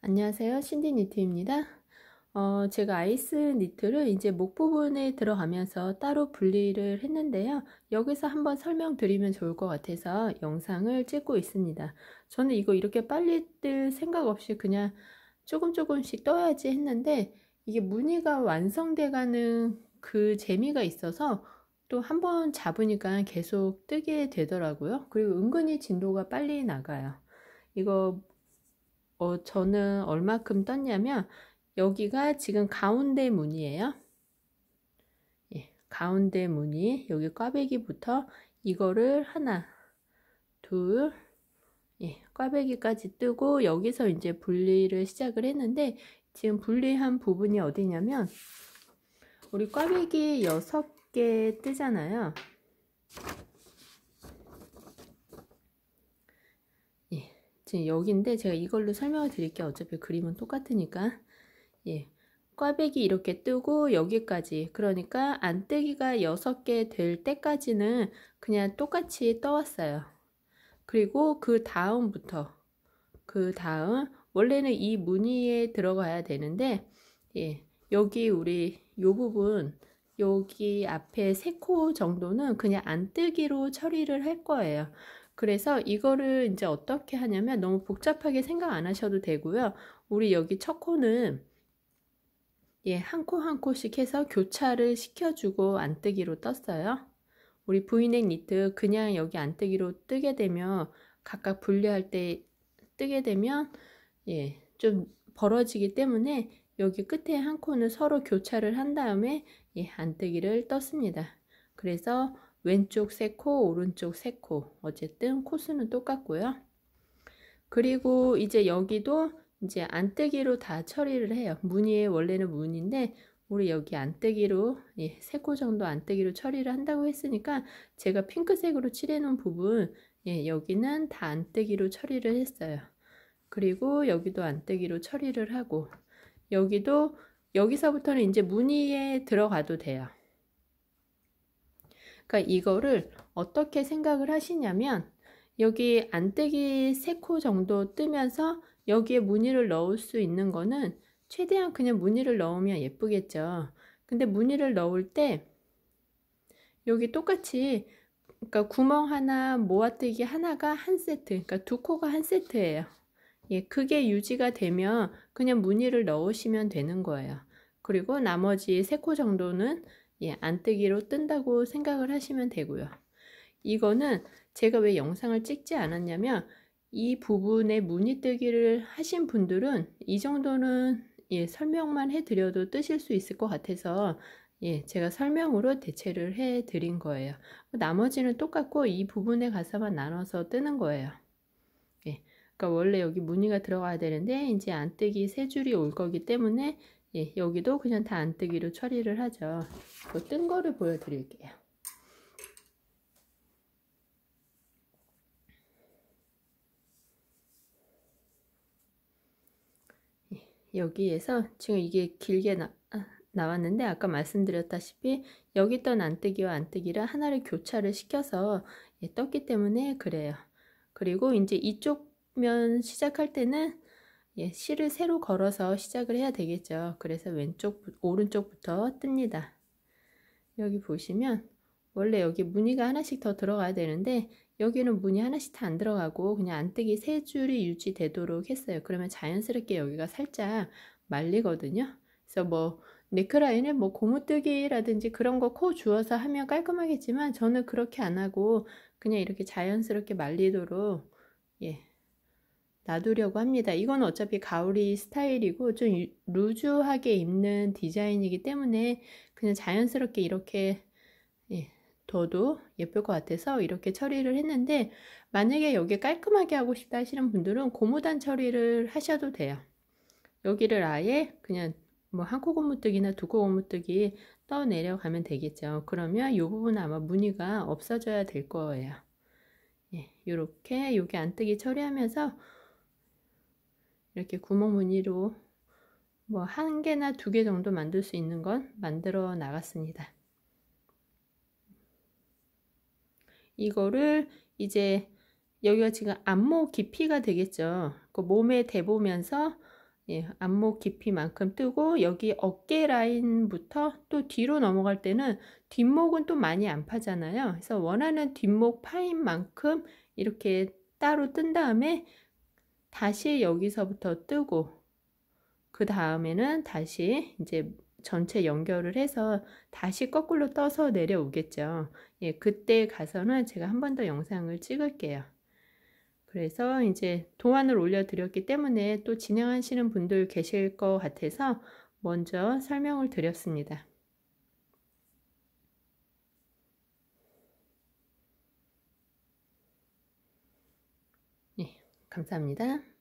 안녕하세요. 신디 니트입니다. 어, 제가 아이스 니트를 이제 목 부분에 들어가면서 따로 분리를 했는데요. 여기서 한번 설명드리면 좋을 것 같아서 영상을 찍고 있습니다. 저는 이거 이렇게 빨리 뜰 생각 없이 그냥 조금 조금씩 떠야지 했는데 이게 무늬가 완성돼가는 그 재미가 있어서 또한번 잡으니까 계속 뜨게 되더라고요. 그리고 은근히 진도가 빨리 나가요. 이거 어, 저는 얼마큼 떴냐면 여기가 지금 가운데 무늬예요. 예, 가운데 무늬 여기 꽈배기부터 이거를 하나 둘 예, 꽈배기까지 뜨고 여기서 이제 분리를 시작을 했는데 지금 분리한 부분이 어디냐면 우리 꽈배기 6개 뜨잖아요. 지금 여기인데 제가 이걸로 설명을 드릴게요. 어차피 그림은 똑같으니까. 예. 꽈배기 이렇게 뜨고 여기까지 그러니까 안뜨기가 6개 될 때까지는 그냥 똑같이 떠왔어요. 그리고 그 다음부터 그 다음 원래는 이 무늬에 들어가야 되는데 예, 여기 우리 요 부분 여기 앞에 3코 정도는 그냥 안뜨기로 처리를 할 거예요. 그래서 이거를 이제 어떻게 하냐면 너무 복잡하게 생각 안 하셔도 되고요. 우리 여기 첫 코는 예, 한 코 한 코씩 해서 교차를 시켜주고 안뜨기로 떴어요. 우리 부인의 니트 그냥 여기 안뜨기로 뜨게 되면 각각 분리할 때 뜨게 되면 예, 좀 벌어지기 때문에 여기 끝에 한 코는 서로 교차를 한 다음에 예, 안뜨기를 떴습니다. 그래서 왼쪽 3코 오른쪽 3코 어쨌든 코수는 똑같고요. 그리고 이제 여기도 이제 안뜨기로 다 처리를 해요. 무늬에 원래는 무늬인데 우리 여기 안뜨기로 예, 3코 정도 안뜨기로 처리를 한다고 했으니까 제가 핑크색으로 칠해 놓은 부분 예, 여기는 다 안뜨기로 처리를 했어요. 그리고 여기도 안뜨기로 처리를 하고 여기도 여기서부터는 이제 무늬에 들어가도 돼요. 그러니까 이거를 어떻게 생각을 하시냐면 여기 안뜨기 3코 정도 뜨면서 여기에 무늬를 넣을 수 있는 거는 최대한 그냥 무늬를 넣으면 예쁘겠죠. 근데 무늬를 넣을 때 여기 똑같이 그러니까 구멍 하나, 모아뜨기 하나가 한 세트, 그러니까 두 코가 한 세트예요. 예, 그게 유지가 되면 그냥 무늬를 넣으시면 되는 거예요. 그리고 나머지 3코 정도는 예, 안뜨기로 뜬다고 생각을 하시면 되고요. 이거는 제가 왜 영상을 찍지 않았냐면 이 부분에 무늬뜨기를 하신 분들은 이 정도는 예, 설명만 해드려도 뜨실 수 있을 것 같아서 예, 제가 설명으로 대체를 해드린 거예요. 나머지는 똑같고 이 부분에 가서만 나눠서 뜨는 거예요. 예, 그러니까 원래 여기 무늬가 들어가야 되는데 이제 안뜨기 세 줄이 올 거기 때문에 예, 여기도 그냥 다 안뜨기로 처리를 하죠. 그 뜬 거를 보여드릴게요. 예, 여기에서 지금 이게 길게 나, 아, 나왔는데 아까 말씀드렸다시피 여기 있던 안뜨기와 안뜨기를 하나를 교차를 시켜서 예, 떴기 때문에 그래요. 그리고 이제 이쪽 면 시작할 때는 예, 실을 새로 걸어서 시작을 해야 되겠죠. 그래서 왼쪽, 오른쪽부터 뜹니다. 여기 보시면 원래 여기 무늬가 하나씩 더 들어가야 되는데 여기는 무늬 하나씩 다 안 들어가고 그냥 안뜨기 세 줄이 유지되도록 했어요. 그러면 자연스럽게 여기가 살짝 말리거든요. 그래서 뭐 네크라인을 뭐 고무뜨기라든지 그런 거 코 주어서 하면 깔끔하겠지만 저는 그렇게 안 하고 그냥 이렇게 자연스럽게 말리도록 예 놔두려고 합니다. 이건 어차피 가오리 스타일이고 좀 루즈하게 입는 디자인이기 때문에 그냥 자연스럽게 이렇게 예, 더도 예쁠 것 같아서 이렇게 처리를 했는데 만약에 여기 깔끔하게 하고 싶다 하시는 분들은 고무단 처리를 하셔도 돼요. 여기를 아예 그냥 뭐 한 코 고무뜨기나 두 코 고무뜨기 떠 내려가면 되겠죠. 그러면 이 부분은 아마 무늬가 없어져야 될 거예요. 예, 이렇게 여기 안뜨기 처리하면서 이렇게 구멍 무늬로 뭐 한 개나 두 개 정도 만들 수 있는 건 만들어 나갔습니다. 이거를 이제 여기가 지금 안목 깊이가 되겠죠. 그 몸에 대보면서 예, 안목 깊이만큼 뜨고 여기 어깨 라인부터 또 뒤로 넘어갈 때는 뒷목은 또 많이 안 파잖아요. 그래서 원하는 뒷목 파인 만큼 이렇게 따로 뜬 다음에 다시 여기서부터 뜨고 그 다음에는 다시 이제 전체 연결을 해서 다시 거꾸로 떠서 내려오겠죠. 예, 그때 가서는 제가 한 번 더 영상을 찍을게요. 그래서 이제 동안을 올려드렸기 때문에 또 진행하시는 분들 계실 것 같아서 먼저 설명을 드렸습니다. 감사합니다.